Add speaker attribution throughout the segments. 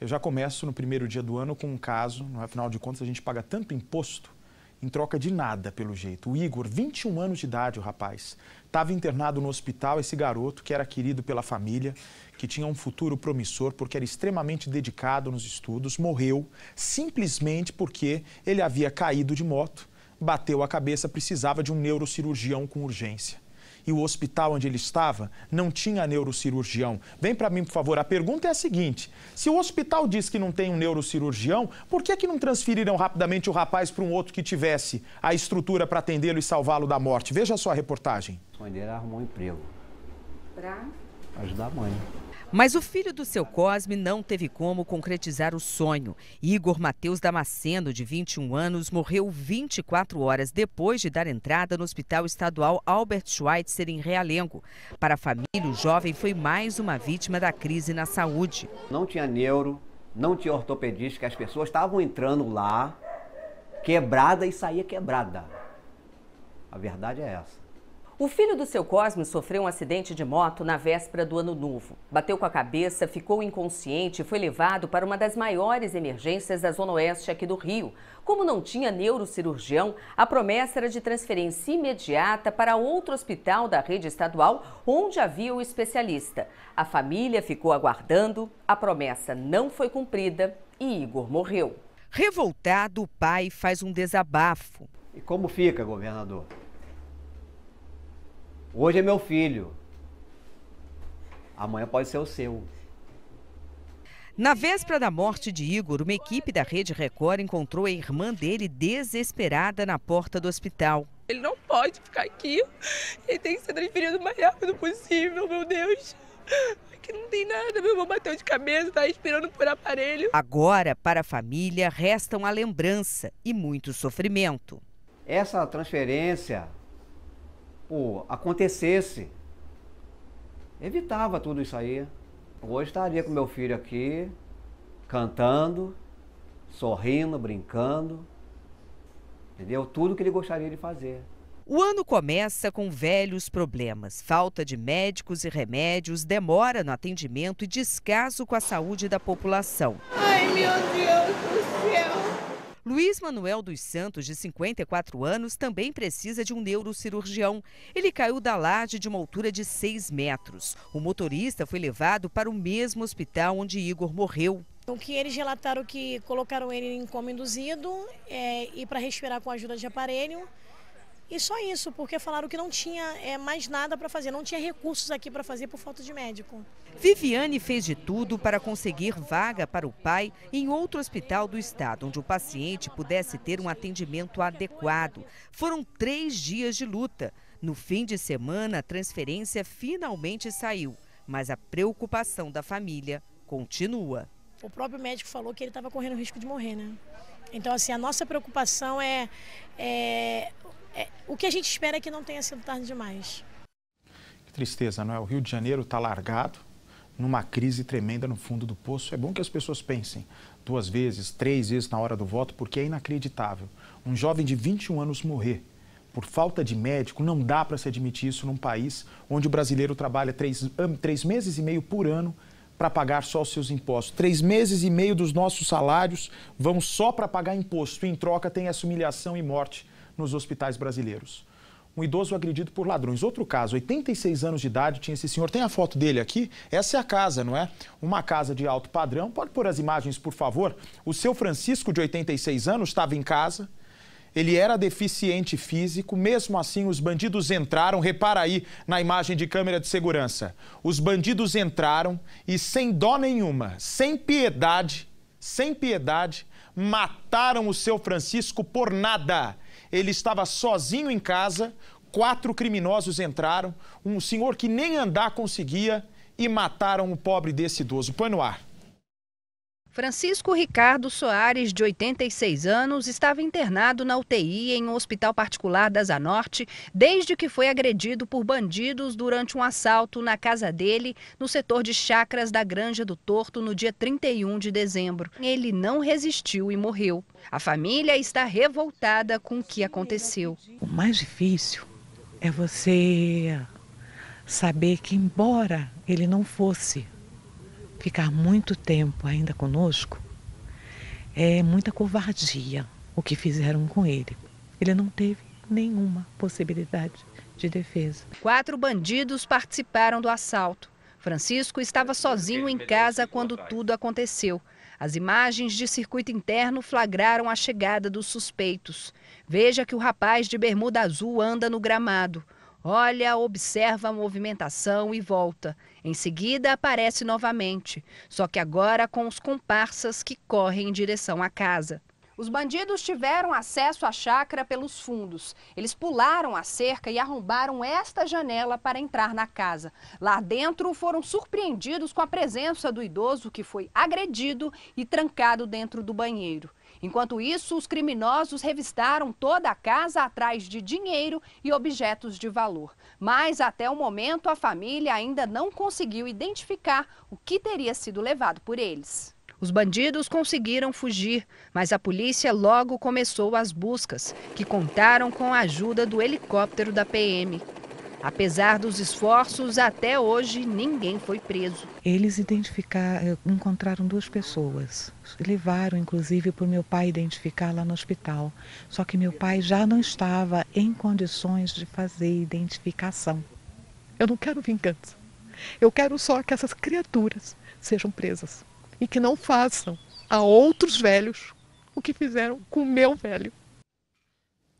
Speaker 1: Eu já começo no primeiro dia do ano com um caso, não é? afinal de contas a gente paga tanto imposto em troca de nada, pelo jeito. O Igor, 21 anos de idade, o rapaz, estava internado no hospital, esse garoto que era querido pela família, que tinha um futuro promissor, porque era extremamente dedicado nos estudos, morreu simplesmente porque ele havia caído de moto, bateu a cabeça, precisava de um neurocirurgião com urgência e o hospital onde ele estava não tinha neurocirurgião. Vem para mim, por favor. A pergunta é a seguinte: se o hospital diz que não tem um neurocirurgião, por que, é que não transferiram rapidamente o rapaz para um outro que tivesse a estrutura para atendê-lo e salvá-lo da morte? Veja só a reportagem. A mãe dele arrumou um emprego. Para? Ajudar a mãe.
Speaker 2: Mas o filho do seu Cosme não teve como concretizar o sonho. Igor Matheus Damasceno, de 21 anos, morreu 24 horas depois de dar entrada no Hospital Estadual Albert Schweitzer, em Realengo. Para a família, o jovem foi mais uma vítima da crise na saúde. Não tinha neuro, não tinha ortopedista, as pessoas estavam entrando lá, quebrada
Speaker 3: e saía quebrada. A verdade é essa.
Speaker 2: O filho do seu Cosme sofreu um acidente de moto na véspera do ano novo. Bateu com a cabeça, ficou inconsciente e foi levado para uma das maiores emergências da Zona Oeste aqui do Rio. Como não tinha neurocirurgião, a promessa era de transferência imediata para outro hospital da rede estadual onde havia o especialista. A família ficou aguardando, a promessa não foi cumprida e Igor morreu. Revoltado, o pai faz um desabafo. E como fica, governador? Hoje é meu filho. Amanhã pode ser o seu. Na véspera da morte de Igor, uma equipe da Rede Record encontrou a irmã dele desesperada na porta do hospital. Ele não pode ficar aqui. Ele tem que ser transferido o mais rápido possível, meu Deus. Aqui não tem nada, meu irmão bateu de cabeça, tá esperando por aparelho. Agora, para a família, restam a lembrança e muito sofrimento. Essa transferência pô, acontecesse, evitava tudo isso aí. Hoje estaria com meu filho aqui, cantando, sorrindo, brincando.
Speaker 3: Entendeu? Tudo que ele gostaria de fazer.
Speaker 2: O ano começa com velhos problemas: falta de médicos e remédios, demora no atendimento e descaso com a saúde da população. Ai, meu Deus do Luiz Manuel dos Santos, de 54 anos, também precisa de um neurocirurgião. Ele caiu da laje de uma altura de 6 metros. O motorista foi levado para o mesmo hospital onde Igor morreu.
Speaker 3: O que eles relataram é que colocaram ele em coma induzido é, e para respirar com a ajuda de aparelho. E só isso, porque falaram que não tinha é, mais nada para fazer, não tinha recursos aqui para fazer por falta de médico.
Speaker 2: Viviane fez de tudo para conseguir vaga para o pai em outro hospital do estado, onde o paciente pudesse ter um atendimento adequado. Foram três dias de luta. No fim de semana, a transferência finalmente saiu, mas a preocupação da família continua.
Speaker 3: O próprio médico falou que ele estava correndo risco de morrer, né? Então, assim, a nossa preocupação é, é é, o que a gente espera é que não tenha sido tarde demais.
Speaker 1: Que tristeza, não é? O Rio de Janeiro está largado numa crise tremenda no fundo do poço. É bom que as pessoas pensem duas vezes, três vezes na hora do voto, porque é inacreditável. Um jovem de 21 anos morrer por falta de médico, não dá para se admitir isso num país onde o brasileiro trabalha três, três meses e meio por ano para pagar só os seus impostos. Três meses e meio dos nossos salários vão só para pagar imposto. Em troca, tem essa humilhação e morte nos hospitais brasileiros. Um idoso agredido por ladrões. Outro caso, 86 anos de idade, tinha esse senhor. Tem a foto dele aqui? Essa é a casa, não é? Uma casa de alto padrão. Pode pôr as imagens, por favor. O seu Francisco, de 86 anos, estava em casa. Ele era deficiente físico, mesmo assim os bandidos entraram. Repara aí na imagem de câmera de segurança. Os bandidos entraram e sem dó nenhuma, sem piedade, sem piedade, mataram o seu Francisco por nada. Ele estava sozinho em casa, quatro criminosos entraram, um senhor que nem andar conseguia e mataram o pobre desse idoso. Põe no ar.
Speaker 4: Francisco Ricardo Soares, de 86 anos, estava internado na UTI em um hospital particular da Zanorte desde que foi agredido por bandidos durante um assalto na casa dele, no setor de chacras da Granja do Torto, no dia 31 de dezembro. Ele não resistiu e morreu. A família está revoltada com o que aconteceu.
Speaker 2: O mais difícil é você saber que, embora ele não fosse ficar muito tempo ainda conosco é muita covardia o que fizeram com ele. Ele não teve nenhuma possibilidade de defesa.
Speaker 4: Quatro bandidos participaram do assalto. Francisco estava sozinho em casa quando tudo aconteceu. As imagens de circuito interno flagraram a chegada dos suspeitos. Veja que o rapaz de bermuda azul anda no gramado. Olha, observa a movimentação e volta. Em seguida, aparece novamente, só que agora com os comparsas que correm em direção à casa. Os bandidos tiveram acesso à chácara pelos fundos. Eles pularam a cerca e arrombaram esta janela para entrar na casa. Lá dentro, foram surpreendidos com a presença do idoso que foi agredido e trancado dentro do banheiro. Enquanto isso, os criminosos revistaram toda a casa atrás de dinheiro e objetos de valor. Mas até o momento, a família ainda não conseguiu identificar o que teria sido levado por eles. Os bandidos conseguiram fugir, mas a polícia logo começou as buscas, que contaram com a ajuda do helicóptero da PM. Apesar dos esforços, até hoje ninguém foi preso.
Speaker 2: Eles identificaram, eh, encontraram duas pessoas. Levaram, inclusive, para o meu pai identificar lá no hospital. Só que meu pai já não estava em condições de fazer identificação. Eu não quero vingança. Eu quero só que essas criaturas sejam presas e que
Speaker 1: não façam a outros velhos o que fizeram com o meu velho.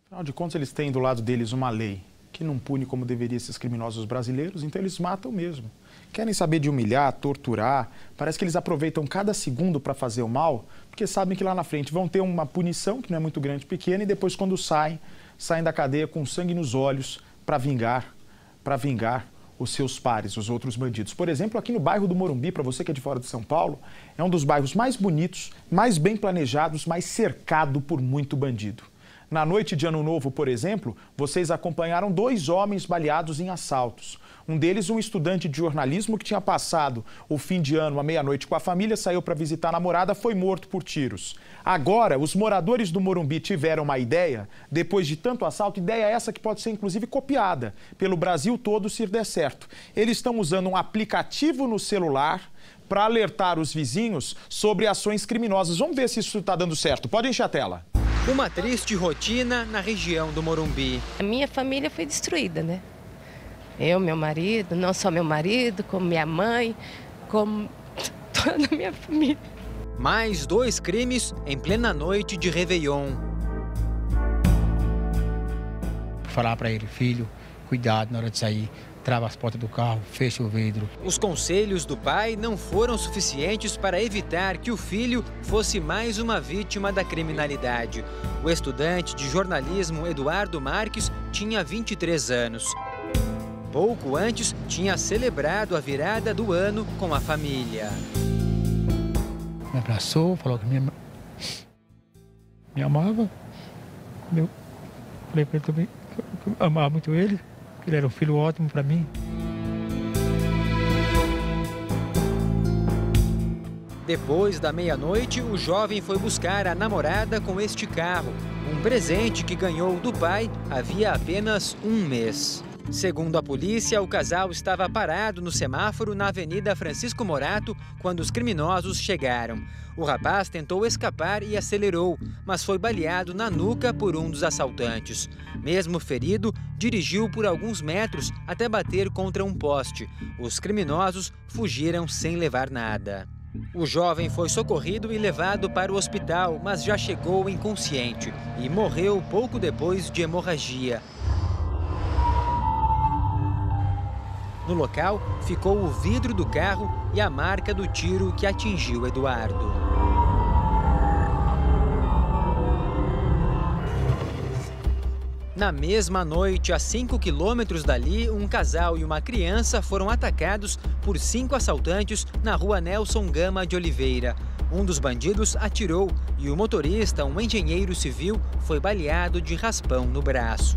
Speaker 1: Afinal de contas, eles têm do lado deles uma lei que não pune como deveria esses criminosos brasileiros, então eles matam mesmo. Querem saber de humilhar, torturar, parece que eles aproveitam cada segundo para fazer o mal, porque sabem que lá na frente vão ter uma punição que não é muito grande, pequena, e depois quando saem, saem da cadeia com sangue nos olhos para vingar, para vingar os seus pares, os outros bandidos. Por exemplo, aqui no bairro do Morumbi, para você que é de fora de São Paulo, é um dos bairros mais bonitos, mais bem planejados, mais cercado por muito bandido. Na noite de Ano Novo, por exemplo, vocês acompanharam dois homens baleados em assaltos. Um deles, um estudante de jornalismo que tinha passado o fim de ano à meia-noite com a família, saiu para visitar a namorada, foi morto por tiros. Agora, os moradores do Morumbi tiveram uma ideia, depois de tanto assalto, ideia essa que pode ser inclusive copiada pelo Brasil todo se der certo. Eles estão usando um aplicativo no celular para alertar os vizinhos sobre ações criminosas. Vamos ver se isso está dando certo. Pode encher a tela. Uma triste rotina na região do Morumbi.
Speaker 3: A minha família foi destruída, né? Eu, meu
Speaker 2: marido, não só meu marido, como minha mãe, como toda a minha família.
Speaker 3: Mais dois crimes em plena noite de Réveillon.
Speaker 1: Falar para ele, filho, cuidado na hora de sair, trava as portas do carro, fecha o vidro.
Speaker 3: Os conselhos do pai não foram suficientes para evitar que o filho fosse mais uma vítima da criminalidade. O estudante de jornalismo Eduardo Marques tinha 23 anos. Pouco antes, tinha celebrado a virada do ano com a família.
Speaker 1: Me abraçou, falou que me, me amava. Eu falei para ele também que eu amava muito ele. Ele era um filho ótimo para mim.
Speaker 3: Depois da meia-noite, o jovem foi buscar a namorada com este carro, um presente que ganhou do pai havia apenas um mês. Segundo a polícia, o casal estava parado no semáforo na Avenida Francisco Morato quando os criminosos chegaram. O rapaz tentou escapar e acelerou, mas foi baleado na nuca por um dos assaltantes. Mesmo ferido, dirigiu por alguns metros até bater contra um poste. Os criminosos fugiram sem levar nada. O jovem foi socorrido e levado para o hospital, mas já chegou inconsciente e morreu pouco depois de hemorragia. No local, ficou o vidro do carro e a marca do tiro que atingiu Eduardo. Na mesma noite, a 5 quilômetros dali, um casal e uma criança foram atacados por cinco assaltantes na rua Nelson Gama de Oliveira. Um dos bandidos atirou e o motorista, um engenheiro civil, foi baleado de raspão no braço.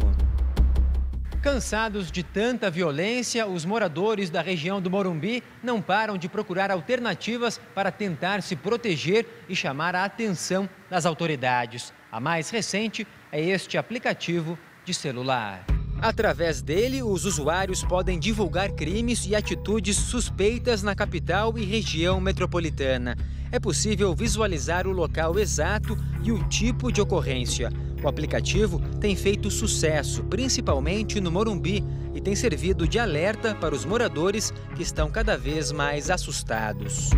Speaker 3: Cansados de tanta violência, os moradores da região do Morumbi não param de procurar alternativas para tentar se proteger e chamar a atenção das autoridades. A mais recente é este aplicativo de celular. Através dele, os usuários podem divulgar crimes e atitudes suspeitas na capital e região metropolitana. É possível visualizar o local exato e o tipo de ocorrência. O aplicativo tem feito sucesso, principalmente no Morumbi, e tem servido de alerta para os moradores que estão cada vez mais assustados.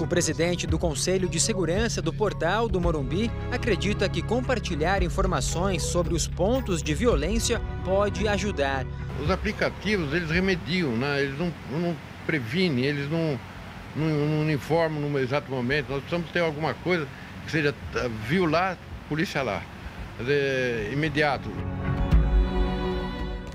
Speaker 3: O presidente do Conselho de Segurança do Portal do Morumbi acredita que compartilhar informações sobre os pontos de violência pode ajudar. Os aplicativos, eles remediam, né? eles não, não previnem,
Speaker 4: eles não, não, não informam no exato momento. Nós precisamos ter alguma coisa que seja tá, violar polícia lá.
Speaker 3: De imediato.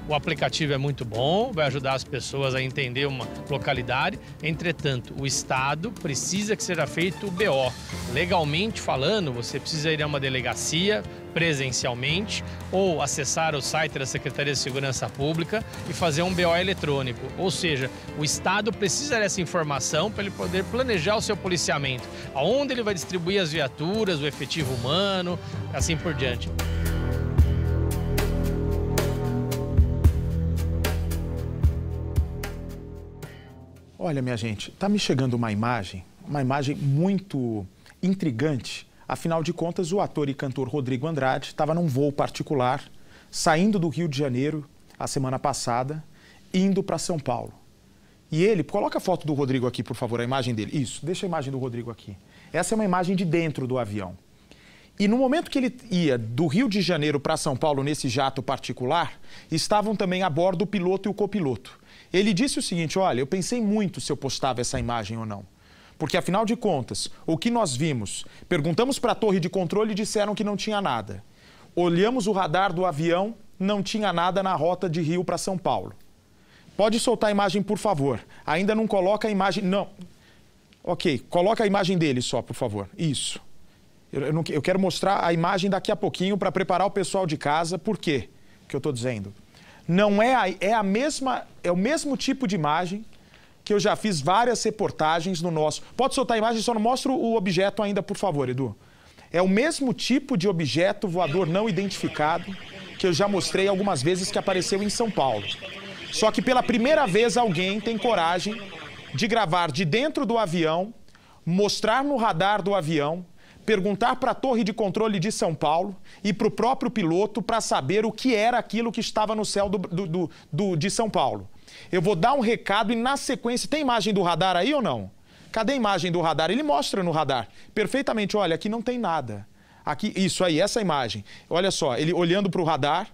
Speaker 3: O aplicativo é muito bom, vai ajudar as pessoas a entender uma localidade. Entretanto, o Estado precisa que seja feito o BO. Legalmente falando, você precisa ir a uma delegacia presencialmente ou acessar o site da Secretaria de Segurança Pública e fazer um BO eletrônico. Ou seja, o Estado precisa dessa informação para ele poder planejar o seu policiamento, aonde ele vai distribuir as viaturas, o efetivo humano, assim por diante.
Speaker 1: Olha, minha gente, está me chegando uma imagem, uma imagem muito intrigante. Afinal de contas, o ator e cantor Rodrigo Andrade estava num voo particular, saindo do Rio de Janeiro a semana passada, indo para São Paulo. E ele, coloca a foto do Rodrigo aqui, por favor, a imagem dele. Isso, deixa a imagem do Rodrigo aqui. Essa é uma imagem de dentro do avião. E no momento que ele ia do Rio de Janeiro para São Paulo nesse jato particular, estavam também a bordo o piloto e o copiloto. Ele disse o seguinte: olha, eu pensei muito se eu postava essa imagem ou não. Porque afinal de contas, o que nós vimos? Perguntamos para a torre de controle e disseram que não tinha nada. Olhamos o radar do avião, não tinha nada na rota de Rio para São Paulo. Pode soltar a imagem, por favor. Ainda não coloca a imagem. Não. Ok, coloca a imagem dele só, por favor. Isso. Eu, não, eu quero mostrar a imagem daqui a pouquinho para preparar o pessoal de casa. Por quê que eu estou dizendo? Não é a, é a mesma, é o mesmo tipo de imagem que eu já fiz várias reportagens no nosso. Pode soltar a imagem, só não mostra o objeto ainda, por favor, Edu. É o mesmo tipo de objeto voador não identificado que eu já mostrei algumas vezes que apareceu em São Paulo. Só que pela primeira vez alguém tem coragem de gravar de dentro do avião, mostrar no radar do avião perguntar para a torre de controle de São Paulo e para o próprio piloto para saber o que era aquilo que estava no céu do, do, do, de São Paulo. Eu vou dar um recado e na sequência. Tem imagem do radar aí ou não? Cadê a imagem do radar? Ele mostra no radar perfeitamente: olha, aqui não tem nada. Aqui, isso aí, essa imagem. Olha só, ele olhando para o radar,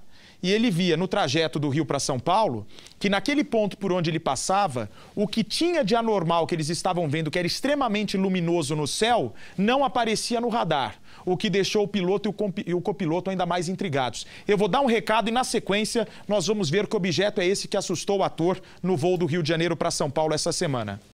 Speaker 1: e ele via no trajeto do Rio para São Paulo que naquele ponto por onde ele passava, o que tinha de anormal que eles estavam vendo, que era extremamente luminoso no céu, não aparecia no radar, o que deixou o piloto e o copiloto ainda mais intrigados. Eu vou dar um recado e na sequência nós vamos ver que objeto é esse que assustou o ator no voo do Rio de Janeiro para São Paulo essa semana.